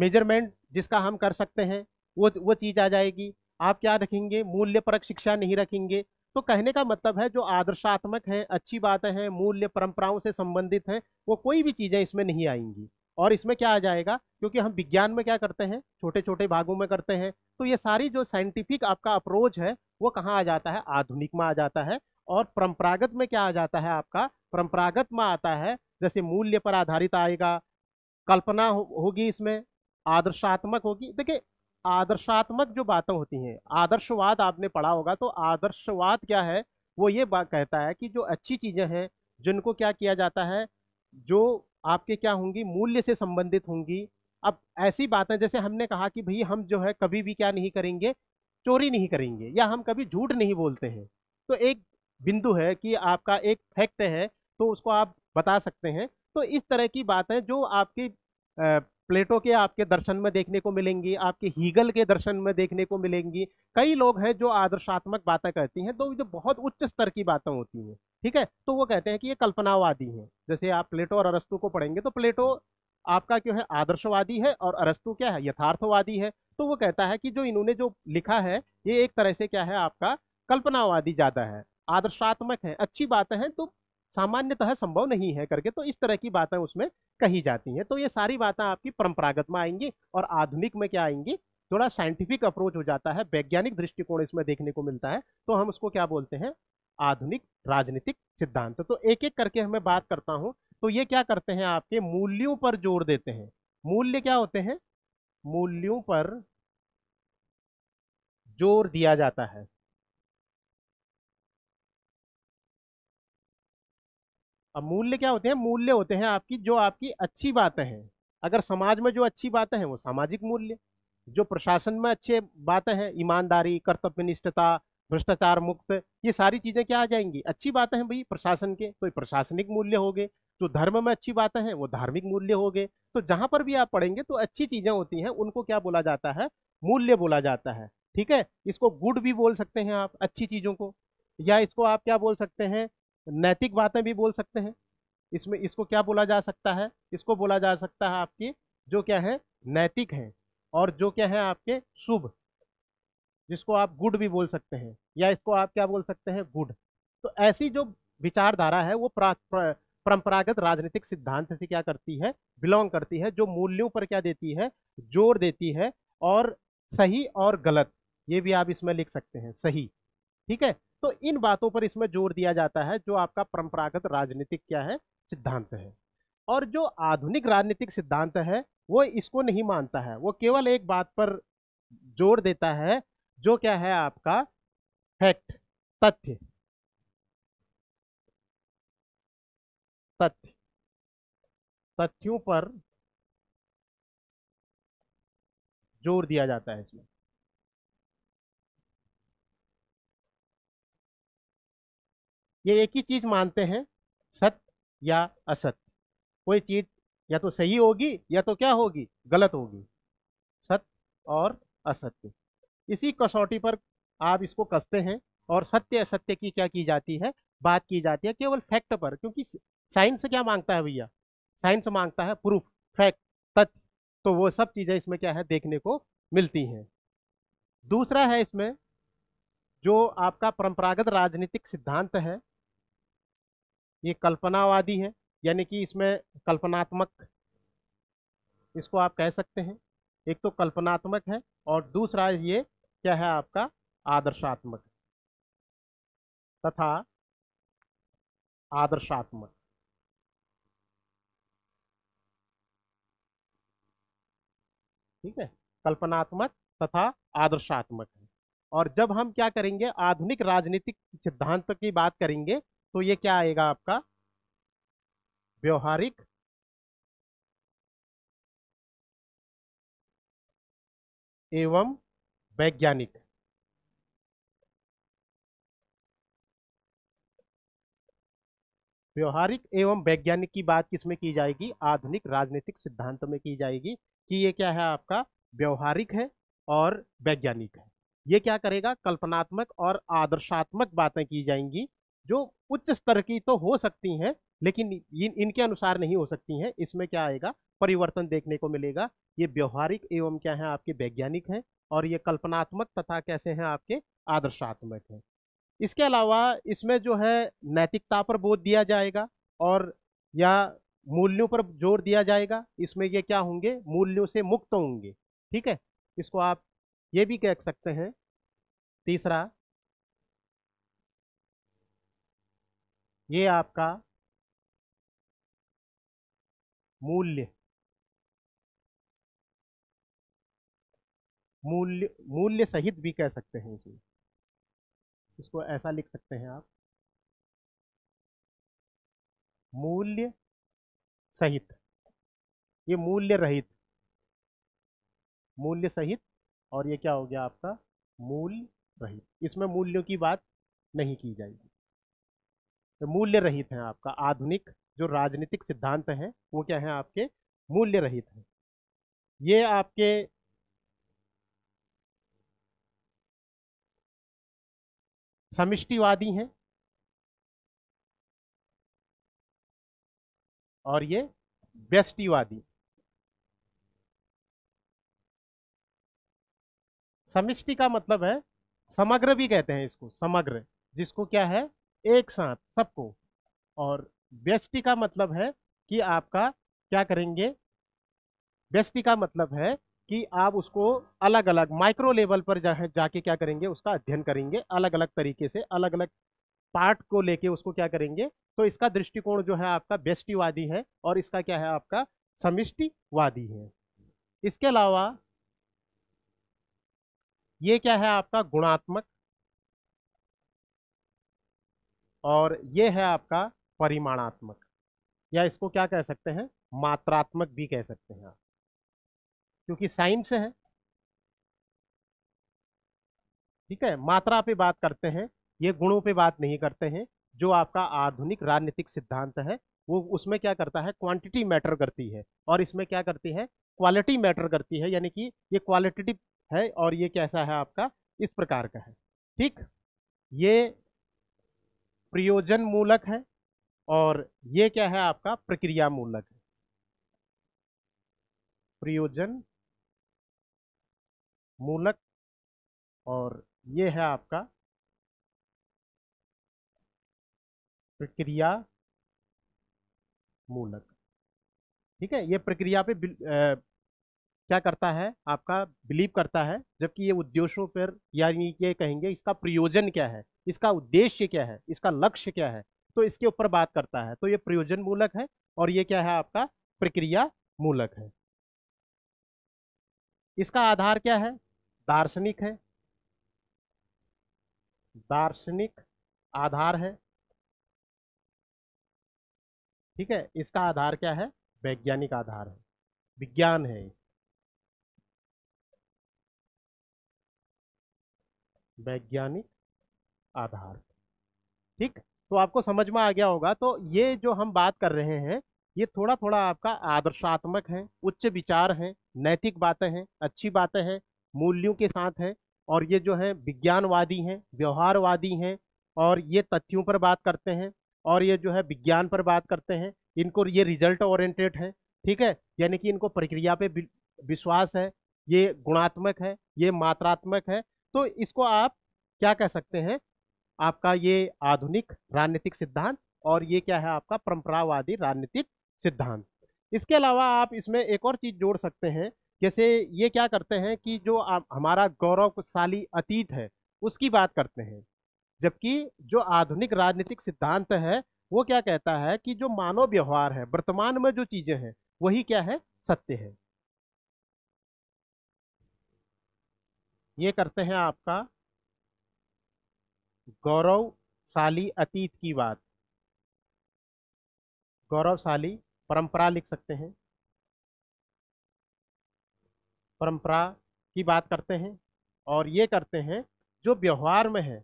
मेजरमेंट जिसका हम कर सकते हैं वो वो चीज़ आ जाएगी आप क्या रखेंगे मूल्य परक शिक्षा नहीं रखेंगे तो कहने का मतलब है जो आदर्शात्मक है अच्छी बातें हैं मूल्य परंपराओं से संबंधित हैं वो कोई भी चीज़ें इसमें नहीं आएंगी और इसमें क्या आ जाएगा क्योंकि हम विज्ञान में क्या करते हैं छोटे छोटे भागों में करते हैं तो ये सारी जो साइंटिफिक आपका अप्रोच है वो कहाँ आ जाता है आधुनिक में आ जाता है और परंपरागत में क्या आ जाता है आपका परंपरागत में आता है जैसे मूल्य पर आधारित आएगा कल्पना होगी इसमें आदर्शात्मक होगी देखिए आदर्शात्मक जो बातें होती हैं आदर्शवाद आपने पढ़ा होगा तो आदर्शवाद क्या है वो ये बात कहता है कि जो अच्छी चीज़ें हैं जिनको क्या किया जाता है जो आपके क्या होंगी मूल्य से संबंधित होंगी अब ऐसी बातें जैसे हमने कहा कि भाई हम जो है कभी भी क्या नहीं करेंगे चोरी नहीं करेंगे या हम कभी झूठ नहीं बोलते हैं तो एक बिंदु है कि आपका एक फैक्ट है तो उसको आप बता सकते हैं तो इस तरह की बातें जो आपकी प्लेटो के आपके दर्शन में देखने को मिलेंगी आपके हीगल के दर्शन में देखने को मिलेंगी कई लोग हैं जो आदर्शात्मक बातें करती हैं तो जो बहुत उच्च स्तर की बातें होती हैं ठीक है तो वो कहते हैं कि ये कल्पनावादी हैं जैसे आप प्लेटो और अरस्तु को पढ़ेंगे तो प्लेटो आपका क्यों है आदर्शवादी है और अरस्तु क्या है यथार्थवादी है तो वो कहता है कि जो इन्होंने जो लिखा है ये एक तरह से क्या है आपका कल्पनावादी ज़्यादा है आदर्शात्मक है अच्छी बातें हैं तो सामान्यतः संभव नहीं है करके तो इस तरह की बातें उसमें कही जाती हैं तो ये सारी बातें आपकी परंपरागत में आएंगी और आधुनिक में क्या आएंगी थोड़ा साइंटिफिक अप्रोच हो जाता है वैज्ञानिक दृष्टिकोण इसमें देखने को मिलता है तो हम उसको क्या बोलते हैं आधुनिक राजनीतिक सिद्धांत तो एक एक करके हमें बात करता हूँ तो ये क्या करते हैं आपके मूल्यों पर जोर देते हैं मूल्य क्या होते हैं मूल्यों पर जोर दिया जाता है अब मूल्य क्या होते हैं मूल्य होते हैं आपकी जो आपकी अच्छी बातें हैं अगर समाज में जो अच्छी बातें हैं वो सामाजिक मूल्य जो प्रशासन में अच्छे बातें हैं ईमानदारी कर्तव्यनिष्ठता भ्रष्टाचार मुक्त ये सारी चीज़ें क्या आ जाएंगी अच्छी बातें हैं भाई प्रशासन के तो प्रशासनिक मूल्य हो गए जो धर्म में अच्छी बातें हैं वो धार्मिक मूल्य हो गए तो जहाँ पर भी आप पढ़ेंगे तो अच्छी चीज़ें होती हैं उनको क्या बोला जाता है मूल्य बोला जाता है ठीक है इसको गुड भी बोल सकते हैं आप अच्छी चीज़ों को या इसको आप क्या बोल सकते हैं नैतिक बातें भी बोल सकते हैं इसमें इसको क्या बोला जा सकता है इसको बोला जा सकता है आपकी जो क्या है नैतिक है और जो क्या है आपके शुभ जिसको आप गुड भी बोल सकते हैं या इसको आप क्या बोल सकते हैं गुड तो ऐसी जो विचारधारा है वो परंपरागत राजनीतिक सिद्धांत से क्या करती है बिलोंग करती है जो मूल्यों पर क्या देती है जोर देती है और सही और गलत ये भी आप इसमें लिख सकते हैं सही ठीक है तो इन बातों पर इसमें जोर दिया जाता है जो आपका परंपरागत राजनीतिक क्या है सिद्धांत है और जो आधुनिक राजनीतिक सिद्धांत है वो इसको नहीं मानता है वो केवल एक बात पर जोर देता है जो क्या है आपका फैक्ट तथ्य तथ्य तथ्यों पर जोर दिया जाता है इसमें ये एक ही चीज़ मानते हैं सत्य या असत्य कोई चीज़ या तो सही होगी या तो क्या होगी गलत होगी सत्य और असत्य इसी कसौटी पर आप इसको कसते हैं और सत्य असत्य की क्या की जाती है बात की जाती है केवल फैक्ट पर क्योंकि साइंस क्या मांगता है भैया साइंस मांगता है प्रूफ फैक्ट तथ्य तो वो सब चीज़ें इसमें क्या है देखने को मिलती हैं दूसरा है इसमें जो आपका परंपरागत राजनीतिक सिद्धांत है ये कल्पनावादी है यानी कि इसमें कल्पनात्मक इसको आप कह सकते हैं एक तो कल्पनात्मक है और दूसरा ये क्या है आपका आदर्शात्मक तथा आदर्शात्मक ठीक है कल्पनात्मक तथा आदर्शात्मक और जब हम क्या करेंगे आधुनिक राजनीतिक सिद्धांत की बात करेंगे तो ये क्या आएगा आपका व्यवहारिक एवं वैज्ञानिक व्यवहारिक एवं वैज्ञानिक की बात किसमें की जाएगी आधुनिक राजनीतिक सिद्धांत में की जाएगी कि ये क्या है आपका व्यवहारिक है और वैज्ञानिक है ये क्या करेगा कल्पनात्मक और आदर्शात्मक बातें की जाएंगी जो उच्च स्तर की तो हो सकती हैं लेकिन इन इनके अनुसार नहीं हो सकती हैं इसमें क्या आएगा परिवर्तन देखने को मिलेगा ये व्यवहारिक एवं क्या है आपके वैज्ञानिक हैं और ये कल्पनात्मक तथा कैसे हैं आपके आदर्शात्मक हैं इसके अलावा इसमें जो है नैतिकता पर बोध दिया जाएगा और या मूल्यों पर जोर दिया जाएगा इसमें ये क्या होंगे मूल्यों से मुक्त होंगे ठीक है इसको आप ये भी कह सकते हैं तीसरा ये आपका मूल्य मूल्य मूल्य सहित भी कह सकते हैं इसमें इसको ऐसा लिख सकते हैं आप मूल्य सहित ये मूल्य रहित मूल्य सहित और ये क्या हो गया आपका मूल रहित इसमें मूल्यों की बात नहीं की जाएगी तो मूल्य रहित है आपका आधुनिक जो राजनीतिक सिद्धांत हैं वो क्या है आपके मूल्य रहित हैं ये आपके समिष्टिवादी हैं और ये व्यष्टिवादी समिष्टि का मतलब है समग्र भी कहते हैं इसको समग्र जिसको क्या है एक साथ सबको और व्यष्टि का मतलब है कि आपका क्या करेंगे व्यष्टि का मतलब है कि आप उसको अलग अलग माइक्रो लेवल पर जा, जाके क्या करेंगे उसका अध्ययन करेंगे अलग अलग तरीके से अलग अलग पार्ट को लेके उसको क्या करेंगे तो इसका दृष्टिकोण जो है आपका व्यष्टिवादी है और इसका क्या है आपका समिष्टिवादी है इसके अलावा ये क्या है आपका गुणात्मक और ये है आपका परिमाणात्मक या इसको क्या कह सकते हैं मात्रात्मक भी कह सकते हैं आप क्योंकि साइंस है ठीक है मात्रा पे बात करते हैं ये गुणों पे बात नहीं करते हैं जो आपका आधुनिक राजनीतिक सिद्धांत है वो उसमें क्या करता है क्वांटिटी मैटर करती है और इसमें क्या करती है क्वालिटी मैटर करती है यानी कि ये क्वालिटेटिव है और ये कैसा है आपका इस प्रकार का है ठीक ये प्रयोजन मूलक है और ये क्या है आपका प्रक्रिया मूलक है प्रयोजन मूलक और ये है आपका प्रक्रिया मूलक ठीक है ये प्रक्रिया पे क्या करता है आपका बिलीव करता है जबकि ये उद्देश्यों पर यानी ये कहेंगे इसका प्रयोजन क्या है इसका उद्देश्य क्या है इसका लक्ष्य क्या है तो इसके ऊपर बात करता है तो ये प्रयोजन मूलक है और ये क्या है आपका प्रक्रिया मूलक है इसका आधार क्या है दार्शनिक है दार्शनिक आधार है ठीक है इसका आधार क्या है वैज्ञानिक आधार है विज्ञान है वैज्ञानिक आधार ठीक तो आपको समझ में आ गया होगा तो ये जो हम बात कर रहे हैं ये थोड़ा थोड़ा आपका आदर्शात्मक है उच्च विचार हैं नैतिक बातें हैं अच्छी बातें हैं मूल्यों के साथ हैं और ये जो है विज्ञानवादी हैं व्यवहारवादी हैं और ये तथ्यों पर बात करते हैं और ये जो है विज्ञान पर बात करते हैं इनको ये रिजल्ट ओरिएंटेड है ठीक है यानी कि इनको प्रक्रिया पे विश्वास है ये गुणात्मक है ये मात्रात्मक है तो इसको आप क्या कह सकते हैं आपका ये आधुनिक राजनीतिक सिद्धांत और ये क्या है आपका परंपरावादी राजनीतिक सिद्धांत इसके अलावा आप इसमें एक और चीज़ जोड़ सकते हैं जैसे ये क्या करते हैं कि जो आप हमारा गौरवशाली अतीत है उसकी बात करते हैं जबकि जो आधुनिक राजनीतिक सिद्धांत है वो क्या कहता है कि जो मानव व्यवहार है वर्तमान में जो चीज़ें हैं वही क्या है सत्य है ये करते हैं आपका गौरवशाली अतीत की बात गौरवशाली परंपरा लिख सकते हैं परंपरा की बात करते हैं और ये करते हैं जो व्यवहार में है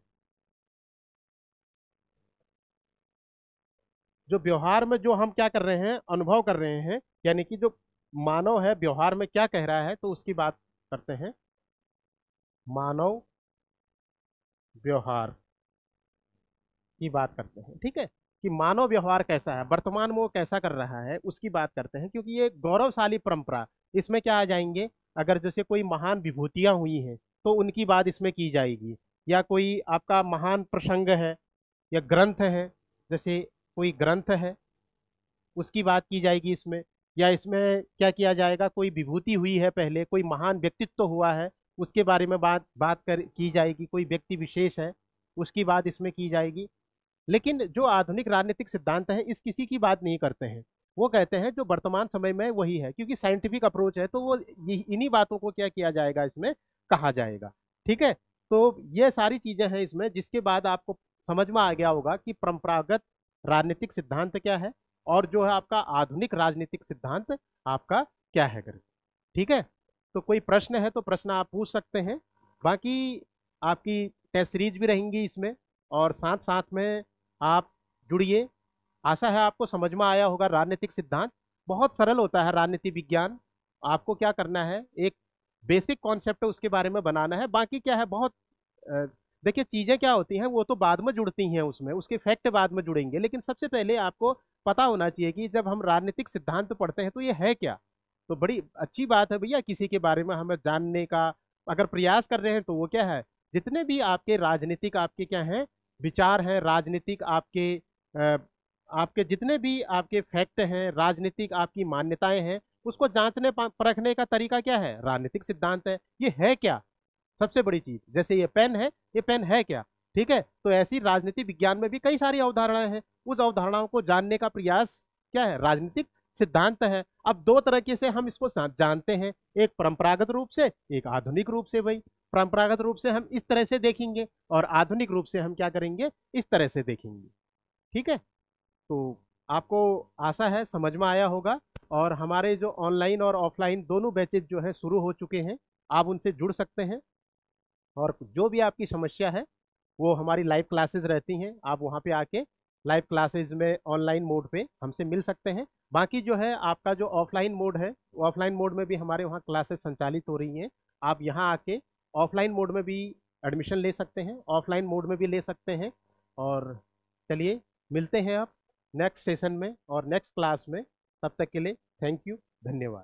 जो व्यवहार में जो हम क्या कर रहे हैं अनुभव कर रहे हैं यानी कि जो मानव है व्यवहार में क्या कह रहा है तो उसकी बात करते हैं मानव व्यवहार की बात करते हैं ठीक है कि मानव व्यवहार कैसा है वर्तमान में वो कैसा कर रहा है उसकी बात करते हैं क्योंकि ये गौरवशाली परंपरा इसमें क्या आ जाएंगे अगर जैसे कोई महान विभूतियाँ हुई हैं तो उनकी बात इसमें की जाएगी या कोई आपका महान प्रसंग है या ग्रंथ है जैसे कोई ग्रंथ है उसकी बात की जाएगी इसमें या इसमें क्या किया जाएगा कोई विभूति हुई है पहले कोई महान व्यक्तित्व हुआ है उसके बारे में बात बात कर की जाएगी कोई व्यक्ति विशेष है उसकी बात इसमें की जाएगी लेकिन जो आधुनिक राजनीतिक सिद्धांत है इस किसी की बात नहीं करते हैं वो कहते हैं जो वर्तमान समय में वही है क्योंकि साइंटिफिक अप्रोच है तो वो इन्हीं बातों को क्या किया जाएगा इसमें कहा जाएगा ठीक है तो ये सारी चीज़ें हैं इसमें जिसके बाद आपको समझ में आ गया होगा कि परंपरागत राजनीतिक सिद्धांत क्या है और जो है आपका आधुनिक राजनीतिक सिद्धांत आपका क्या है कर ठीक है तो कोई प्रश्न है तो प्रश्न आप पूछ सकते हैं बाकी आपकी टेस्ट सीरीज भी रहेंगी इसमें और साथ साथ में आप जुड़िए आशा है आपको समझ में आया होगा राजनीतिक सिद्धांत बहुत सरल होता है राजनीति विज्ञान आपको क्या करना है एक बेसिक कॉन्सेप्ट उसके बारे में बनाना है बाकी क्या है बहुत देखिए चीज़ें क्या होती हैं वो तो बाद में जुड़ती हैं उसमें उसके फैक्ट बाद में जुड़ेंगे लेकिन सबसे पहले आपको पता होना चाहिए कि जब हम राजनीतिक सिद्धांत पढ़ते हैं तो ये है क्या तो बड़ी अच्छी बात है भैया किसी के बारे में हमें जानने का अगर प्रयास कर रहे हैं तो वो क्या है जितने भी आपके राजनीतिक आपके क्या हैं विचार हैं राजनीतिक आपके आपके जितने भी आपके फैक्ट हैं राजनीतिक आपकी मान्यताएं हैं उसको जांचने परखने का तरीका क्या है राजनीतिक सिद्धांत है ये है क्या सबसे बड़ी चीज़ जैसे ये पेन है ये पेन है क्या ठीक है तो ऐसी राजनीति विज्ञान में भी कई सारी अवधारणाएं हैं उस अवधारणाओं को जानने का प्रयास क्या है राजनीतिक सिद्धांत है अब दो तरीके से हम इसको जानते हैं एक परंपरागत रूप से एक आधुनिक रूप से भाई परंपरागत रूप से हम इस तरह से देखेंगे और आधुनिक रूप से हम क्या करेंगे इस तरह से देखेंगे ठीक है तो आपको आशा है समझ में आया होगा और हमारे जो ऑनलाइन और ऑफलाइन दोनों बैचेज जो है शुरू हो चुके हैं आप उनसे जुड़ सकते हैं और जो भी आपकी समस्या है वो हमारी लाइव क्लासेस रहती हैं आप वहाँ पे आके लाइव क्लासेज में ऑनलाइन मोड पे हमसे मिल सकते हैं बाकी जो है आपका जो ऑफलाइन मोड है ऑफलाइन मोड में भी हमारे वहाँ क्लासेस संचालित हो रही हैं आप यहाँ आके ऑफलाइन मोड में भी एडमिशन ले सकते हैं ऑफलाइन मोड में भी ले सकते हैं और चलिए मिलते हैं आप नेक्स्ट सेशन में और नेक्स्ट क्लास में तब तक के लिए थैंक यू धन्यवाद